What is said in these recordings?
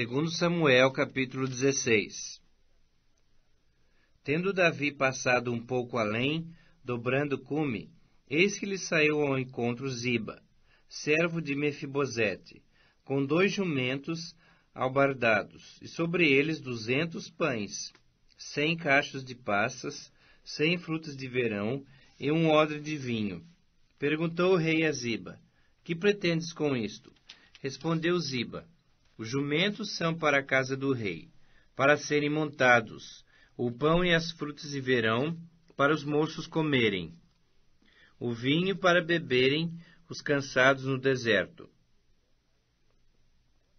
Segundo Samuel, capítulo 16. Tendo Davi passado um pouco além, dobrando Cume, eis que lhe saiu ao encontro Ziba, servo de Mefibosete, com dois jumentos albardados, e sobre eles duzentos pães, cem cachos de passas, cem frutas de verão e um odre de vinho. Perguntou o rei a Ziba, que pretendes com isto? Respondeu Ziba, os jumentos são para a casa do rei, para serem montados. O pão e as frutas de verão, para os moços comerem. O vinho para beberem os cansados no deserto.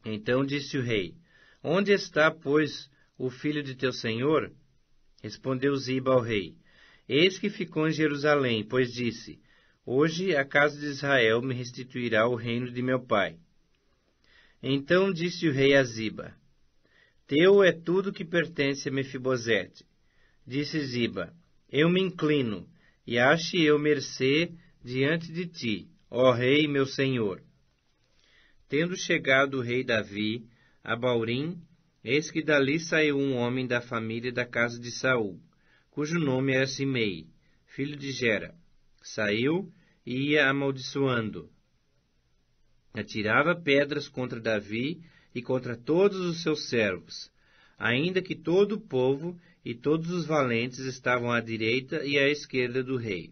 Então disse o rei: Onde está, pois, o filho de teu senhor? Respondeu Ziba ao rei: Eis que ficou em Jerusalém, pois disse: Hoje a casa de Israel me restituirá o reino de meu pai. Então disse o rei a Ziba: Teu é tudo que pertence a Mefibosete. Disse Ziba: Eu me inclino, e ache eu mercê diante de ti, ó rei meu senhor. Tendo chegado o rei Davi a Baurim, eis que dali saiu um homem da família da casa de Saul, cujo nome era Simei, filho de Gera. Saiu e ia amaldiçoando, atirava pedras contra Davi e contra todos os seus servos, ainda que todo o povo e todos os valentes estavam à direita e à esquerda do rei.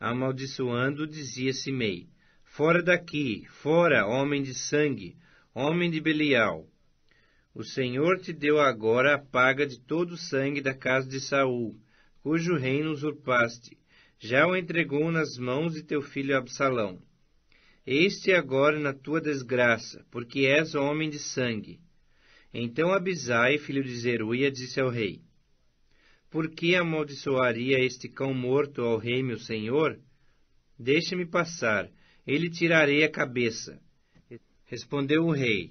Amaldiçoando, dizia Simei: Fora daqui, fora, homem de sangue, homem de Belial. O Senhor te deu agora a paga de todo o sangue da casa de Saul, cujo reino usurpaste. Já o entregou nas mãos de teu filho Absalão. Este agora na tua desgraça, porque és homem de sangue. Então Abisai, filho de Zeruia, disse ao rei: Por que amaldiçoaria este cão morto ao rei meu senhor? Deixa-me passar, ele tirarei a cabeça. Respondeu o rei: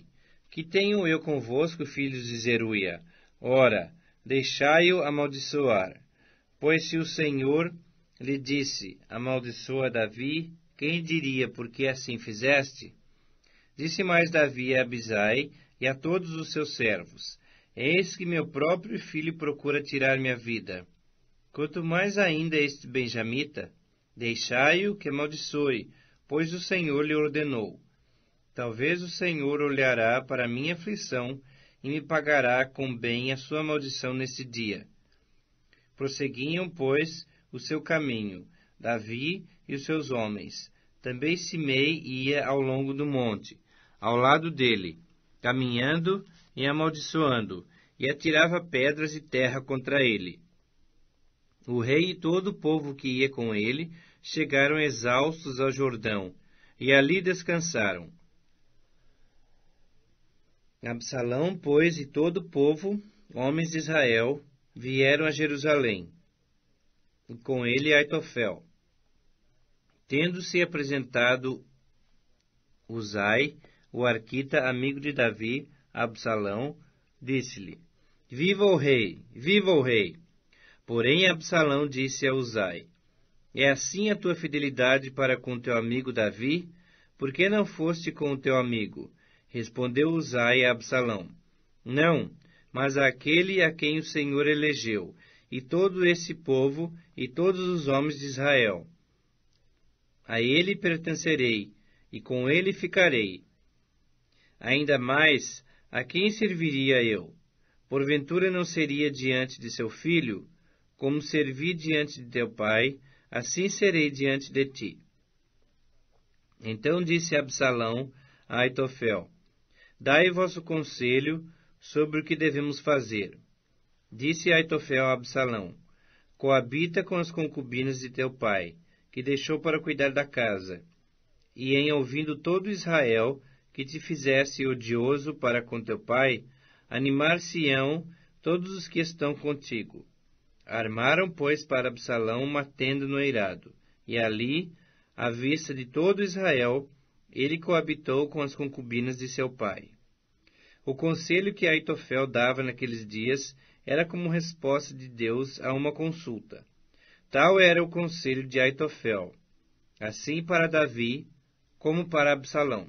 Que tenho eu convosco, filhos de Zeruia? Ora, deixai-o amaldiçoar. Pois se o Senhor lhe disse: Amaldiçoa Davi, quem diria por que assim fizeste? Disse mais Davi a Abisai e a todos os seus servos: Eis que meu próprio filho procura tirar minha vida. Quanto mais ainda este benjamita, deixai-o que amaldiçoe, pois o Senhor lhe ordenou. Talvez o Senhor olhará para minha aflição e me pagará com bem a sua maldição nesse dia. Prosseguiam, pois, o seu caminho, Davi e os seus homens. Também Simei ia ao longo do monte, ao lado dele, caminhando e amaldiçoando, e atirava pedras e terra contra ele. O rei e todo o povo que ia com ele chegaram exaustos ao Jordão, e ali descansaram. Absalão, pois, e todo o povo, homens de Israel, vieram a Jerusalém, e com ele Aitofel, Tendo-se apresentado Uzai, o arquita, amigo de Davi, Absalão, disse-lhe: Viva o rei! Viva o rei! Porém, Absalão disse a Uzai: É assim a tua fidelidade para com teu amigo Davi? Por que não foste com o teu amigo? Respondeu Uzai a Absalão: Não, mas àquele a quem o Senhor elegeu, e todo esse povo e todos os homens de Israel a ele pertencerei e com ele ficarei. Ainda mais, a quem serviria eu? Porventura não seria diante de seu filho? Como servi diante de teu pai, assim serei diante de ti. Então disse Absalão a Aitofel: Dai vosso conselho sobre o que devemos fazer. Disse Aitofel a Absalão: Coabita com as concubinas de teu pai, que deixou para cuidar da casa, e em ouvindo todo Israel que te fizesse odioso para com teu pai, animar-se-ão todos os que estão contigo. Armaram, pois, para Absalão uma tenda no eirado, e ali, à vista de todo Israel, ele coabitou com as concubinas de seu pai. O conselho que Aitofel dava naqueles dias era como resposta de Deus a uma consulta. Tal era o conselho de Aitofel, assim para Davi como para Absalão.